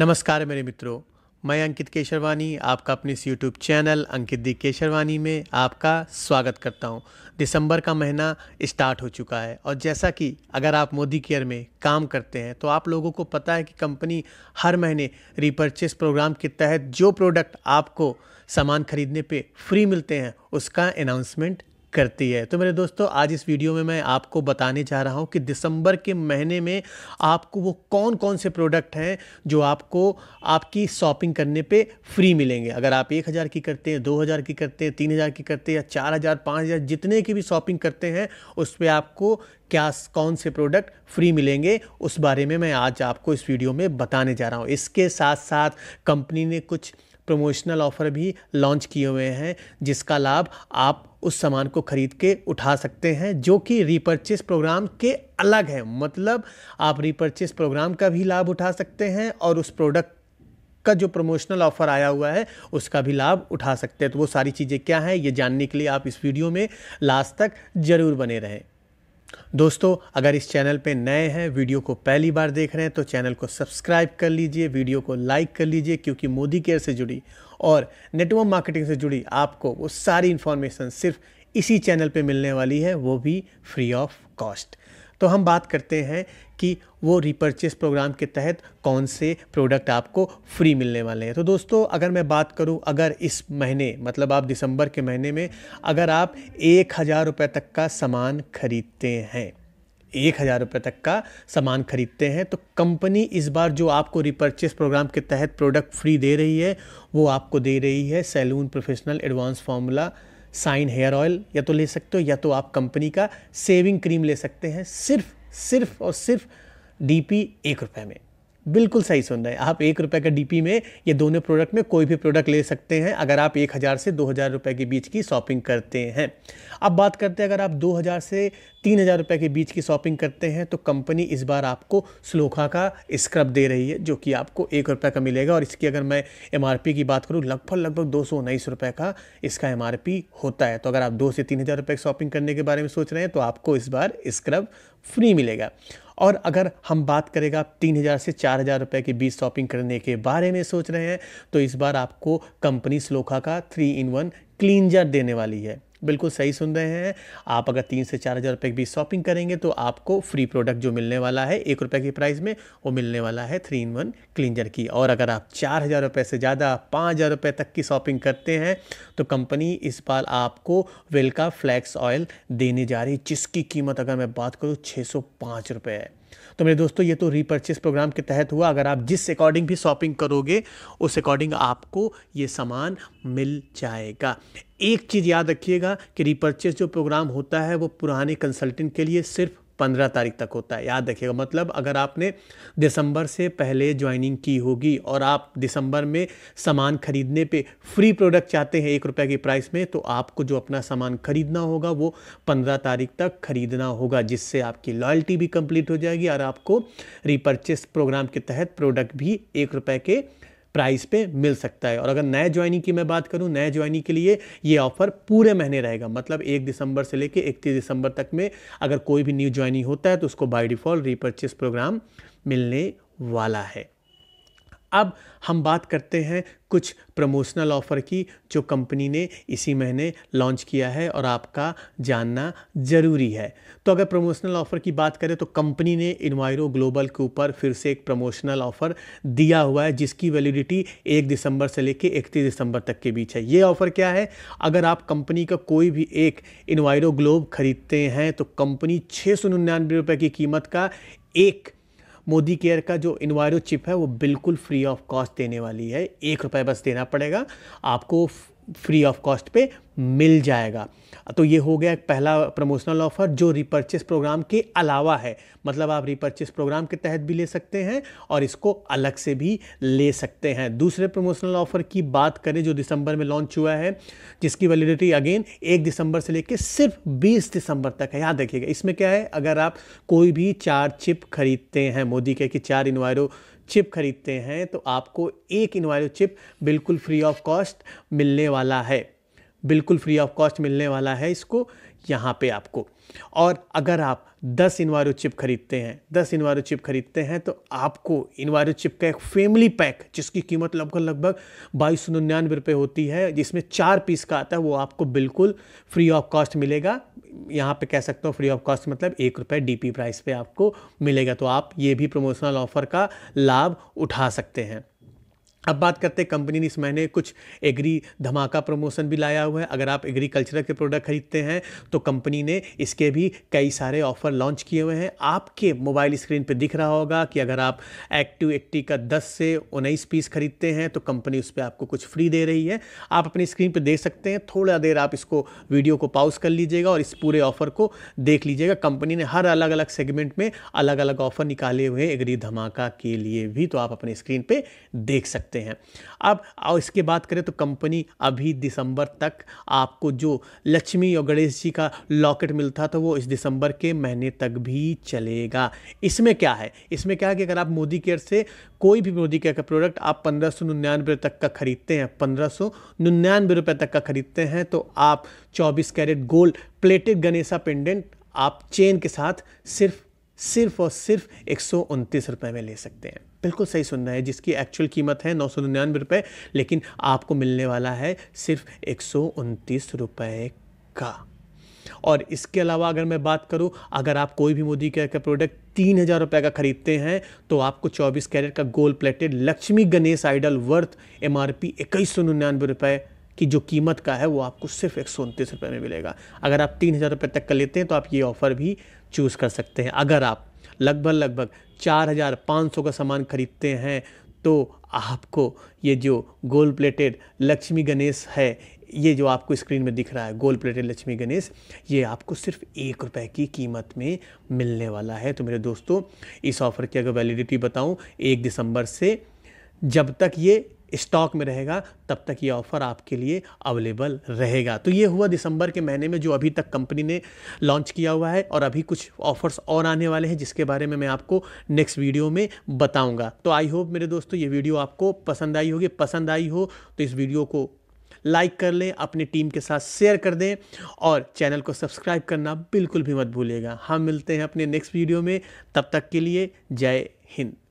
नमस्कार मेरे मित्रों मैं अंकित केशरवानी आपका अपने इस YouTube channel Ankit the Kesarwani में आपका स्वागत करता हूं। दिसंबर का महीना स्टार्ट हो चुका है और जैसा कि अगर आप मोदी केयर में काम करते हैं तो आप लोगों को पता है कि कंपनी हर महीने रिपर्चेस प्रोग्राम के तहत जो प्रोडक्ट आपको सामान खरीदने पे फ्री मिलते हैं उसका अनाउंसमेंट करती है तो मेरे दोस्तों आज इस वीडियो में मैं आपको बताने जा रहा हूँ कि दिसंबर के महीने में आपको वो कौन कौन से प्रोडक्ट हैं जो आपको आपकी शॉपिंग करने पे फ्री मिलेंगे अगर आप एक हज़ार की करते हैं दो हज़ार की करते हैं तीन हज़ार की करते हैं या चार हज़ार पाँच हज़ार जितने की भी शॉपिंग करते हैं उस पर आपको क्या कौन से प्रोडक्ट फ्री मिलेंगे उस बारे में मैं आज आपको इस वीडियो में बताने जा रहा हूँ इसके साथ साथ कंपनी ने कुछ प्रमोशनल ऑफ़र भी लॉन्च किए हुए हैं जिसका लाभ आप उस सामान को खरीद के उठा सकते हैं जो कि रिपर्चेस प्रोग्राम के अलग है मतलब आप रिपर्चेस प्रोग्राम का भी लाभ उठा सकते हैं और उस प्रोडक्ट का जो प्रमोशनल ऑफर आया हुआ है उसका भी लाभ उठा सकते हैं तो वो सारी चीज़ें क्या हैं ये जानने के लिए आप इस वीडियो में लास्ट तक ज़रूर बने रहें दोस्तों अगर इस चैनल पे नए हैं वीडियो को पहली बार देख रहे हैं तो चैनल को सब्सक्राइब कर लीजिए वीडियो को लाइक कर लीजिए क्योंकि मोदी केयर से जुड़ी और नेटवर्क मार्केटिंग से जुड़ी आपको वो सारी इन्फॉर्मेशन सिर्फ इसी चैनल पे मिलने वाली है वो भी फ्री ऑफ कॉस्ट तो हम बात करते हैं कि वो रिपर्चेस प्रोग्राम के तहत कौन से प्रोडक्ट आपको फ्री मिलने वाले हैं तो दोस्तों अगर मैं बात करूं अगर इस महीने मतलब आप दिसंबर के महीने में अगर आप एक हज़ार रुपये तक का सामान खरीदते हैं एक हज़ार रुपये तक का सामान खरीदते हैं तो कंपनी इस बार जो आपको रिपर्चेस प्रोग्राम के तहत प्रोडक्ट फ्री दे रही है वो आपको दे रही है salon professional advance formula shine hair oil या तो ले सकते हो या तो आप कंपनी का सेविंग क्रीम ले सकते हैं सिर्फ सिर्फ और सिर्फ डी पी एक रुपये में बिल्कुल सही सुन रहे हैं आप एक रुपये का डीपी में ये दोनों प्रोडक्ट में कोई भी प्रोडक्ट ले सकते हैं अगर आप एक हज़ार से दो हज़ार रुपये के बीच की शॉपिंग करते हैं अब बात करते हैं अगर आप दो हज़ार से तीन हज़ार रुपये के बीच की शॉपिंग करते हैं तो कंपनी इस बार आपको स्लोखा का स्क्रब दे रही है जो कि आपको एक रुपये का मिलेगा और इसकी अगर मैं एम की बात करूँ लगभग लगभग दो सौ उन्नीस रुपये का इसका एम होता है तो अगर आप दो से तीन हज़ार रुपये की शॉपिंग करने के बारे में सोच रहे हैं तो आपको इस बार स्क्रब फ्री मिलेगा और अगर हम बात करेगा आप तीन हज़ार से चार हज़ार रुपये के बीच शॉपिंग करने के बारे में सोच रहे हैं तो इस बार आपको कंपनी स्लोखा का थ्री इन वन क्लींजर देने वाली है बिल्कुल सही सुन रहे हैं आप अगर तीन से चार हज़ार रुपये की भी शॉपिंग करेंगे तो आपको फ्री प्रोडक्ट जो मिलने वाला है एक रुपये की प्राइस में वो मिलने वाला है थ्री इन वन क्लींजर की और अगर आप चार हज़ार रुपये से ज़्यादा पाँच हज़ार रुपये तक की शॉपिंग करते हैं तो कंपनी इस बार आपको वेलका फ्लैक्स ऑयल देने जा रही जिसकी कीमत अगर मैं बात करूँ छः सौ पाँच रुपये है तो मेरे दोस्तों ये तो रीपर्चेस प्रोग्राम के तहत हुआ अगर आप जिस अकॉर्डिंग भी शॉपिंग करोगे उस अकॉर्डिंग आपको ये सामान मिल जाएगा एक चीज़ याद रखिएगा कि रिपर्चेस जो प्रोग्राम होता है वो पुराने कंसल्टेंट के लिए सिर्फ पंद्रह तारीख तक होता है याद रखिएगा मतलब अगर आपने दिसंबर से पहले ज्वाइनिंग की होगी और आप दिसंबर में सामान खरीदने पे फ्री प्रोडक्ट चाहते हैं एक रुपये की प्राइस में तो आपको जो अपना सामान खरीदना होगा वो पंद्रह तारीख तक खरीदना होगा जिससे आपकी लॉयल्टी भी कंप्लीट हो जाएगी और आपको रिपर्चेस प्रोग्राम के तहत प्रोडक्ट भी एक रुपये के प्राइस पे मिल सकता है और अगर नए ज्वाइनिंग की मैं बात करूं नए ज्वाइनिंग के लिए ये ऑफर पूरे महीने रहेगा मतलब एक दिसंबर से लेके इकतीस दिसंबर तक में अगर कोई भी न्यू ज्वाइनिंग होता है तो उसको बाई डिफ़ॉल्ट रिपर्चेस प्रोग्राम मिलने वाला है अब हम बात करते हैं कुछ प्रमोशनल ऑफ़र की जो कंपनी ने इसी महीने लॉन्च किया है और आपका जानना ज़रूरी है तो अगर प्रमोशनल ऑफ़र की बात करें तो कंपनी ने इन्वायरो ग्लोबल के ऊपर फिर से एक प्रमोशनल ऑफ़र दिया हुआ है जिसकी वैलिडिटी एक दिसंबर से लेकर इकतीस दिसंबर तक के बीच है ये ऑफ़र क्या है अगर आप कंपनी का कोई भी एक इन्वायरो ग्लोब खरीदते हैं तो कंपनी छः सौ निन्यानवे रुपये की कीमत का एक मोदी केयर का जो इन्वायरो चिप है वो बिल्कुल फ्री ऑफ कॉस्ट देने वाली है एक रुपये बस देना पड़ेगा आपको फ्री ऑफ कॉस्ट पे मिल जाएगा तो ये हो गया एक पहला प्रमोशनल ऑफर जो रिपर्चेस प्रोग्राम के अलावा है मतलब आप रिपर्चेस प्रोग्राम के तहत भी ले सकते हैं और इसको अलग से भी ले सकते हैं दूसरे प्रमोशनल ऑफर की बात करें जो दिसंबर में लॉन्च हुआ है जिसकी वैलिडिटी अगेन एक दिसंबर से लेकर सिर्फ बीस दिसंबर तक है याद रखिएगा इसमें क्या है अगर आप कोई भी चार चिप खरीदते हैं मोदी के कि चार इन्वायरो चिप खरीदते हैं तो आपको एक इनवायरो चिप बिल्कुल फ्री ऑफ कॉस्ट मिलने वाला है बिल्कुल फ्री ऑफ कॉस्ट मिलने वाला है इसको यहाँ पे आपको और अगर आप 10 इनवायरो चिप खरीदते हैं 10 इनवायरो चिप खरीदते हैं तो आपको इनवायरो चिप का एक फैमिली पैक जिसकी कीमत लगभग लगभग बाईस सौ निन्यानवे रुपये होती है जिसमें चार पीस का आता है वो आपको बिल्कुल फ्री ऑफ कॉस्ट मिलेगा यहाँ पे कह सकता हूँ फ्री ऑफ कॉस्ट मतलब एक रुपये डी प्राइस पे आपको मिलेगा तो आप ये भी प्रमोशनल ऑफ़र का लाभ उठा सकते हैं अब बात करते हैं कंपनी ने इस महीने कुछ एग्री धमाका प्रमोशन भी लाया हुआ है अगर आप एग्रीकल्चर के प्रोडक्ट खरीदते हैं तो कंपनी ने इसके भी कई सारे ऑफर लॉन्च किए हुए हैं आपके मोबाइल स्क्रीन पर दिख रहा होगा कि अगर आप एक्टिव एट्टी का 10 से उन्नीस पीस खरीदते हैं तो कंपनी उस पर आपको कुछ फ्री दे रही है आप अपनी स्क्रीन पर देख सकते हैं थोड़ा देर आप इसको वीडियो को पॉज कर लीजिएगा और इस पूरे ऑफर को देख लीजिएगा कंपनी ने हर अलग अलग सेगमेंट में अलग अलग ऑफर निकाले हुए हैं एग्री धमाका के लिए भी तो आप अपने स्क्रीन पर देख सकते सकते हैं अब इसके बात करें तो कंपनी अभी दिसंबर तक आपको जो लक्ष्मी और गणेश जी का लॉकेट मिलता था वो इस दिसंबर के महीने तक भी चलेगा इसमें क्या है इसमें क्या है कि अगर आप मोदी केयर से कोई भी मोदी केयर का प्रोडक्ट आप पंद्रह सौ निन्यानवे तक का खरीदते हैं पंद्रह सौ निन्यानवे रुपये तक का खरीदते हैं तो आप चौबीस carat gold plated Ganesha pendant आप चेन के साथ सिर्फ सिर्फ और सिर्फ एक सौ में ले सकते हैं बिल्कुल सही सुन रहे हैं जिसकी एक्चुअल कीमत है नौ सौ निन्यानवे रुपये लेकिन आपको मिलने वाला है सिर्फ एक सौ उनतीस रुपये का और इसके अलावा अगर मैं बात करूं अगर आप कोई भी मोदी केयर का प्रोडक्ट तीन हज़ार रुपये का खरीदते हैं तो आपको चौबीस कैरेट का gold plated Lakshmi Ganesh idol worth M R P इक्कीस सौ निन्यानवे रुपये की जो कीमत का है वो आपको सिर्फ एक सौ उनतीस रुपये में मिलेगा अगर आप तीन हज़ार रुपये तक का लेते हैं तो आप ये ऑफ़र भी चूज़ कर सकते हैं अगर आप लगभग लगभग चार हज़ार पाँच सौ का सामान खरीदते हैं तो आपको ये जो गोल्ड प्लेटेड लक्ष्मी गणेश है ये जो आपको स्क्रीन में दिख रहा है गोल्ड प्लेटेड लक्ष्मी गणेश ये आपको सिर्फ एक रुपए की कीमत में मिलने वाला है तो मेरे दोस्तों इस ऑफ़र की अगर वैलिडिटी बताऊं एक दिसंबर से जब तक ये स्टॉक में रहेगा तब तक ये ऑफ़र आपके लिए अवेलेबल रहेगा तो ये हुआ दिसंबर के महीने में जो अभी तक कंपनी ने लॉन्च किया हुआ है और अभी कुछ ऑफ़र्स और आने वाले हैं जिसके बारे में मैं आपको नेक्स्ट वीडियो में बताऊंगा तो आई होप मेरे दोस्तों ये वीडियो आपको पसंद आई होगी पसंद आई हो तो इस वीडियो को लाइक कर लें अपनी टीम के साथ शेयर कर दें और चैनल को सब्सक्राइब करना बिल्कुल भी मत भूलिएगा हम हाँ, मिलते हैं अपने नेक्स्ट वीडियो में तब तक के लिए जय हिंद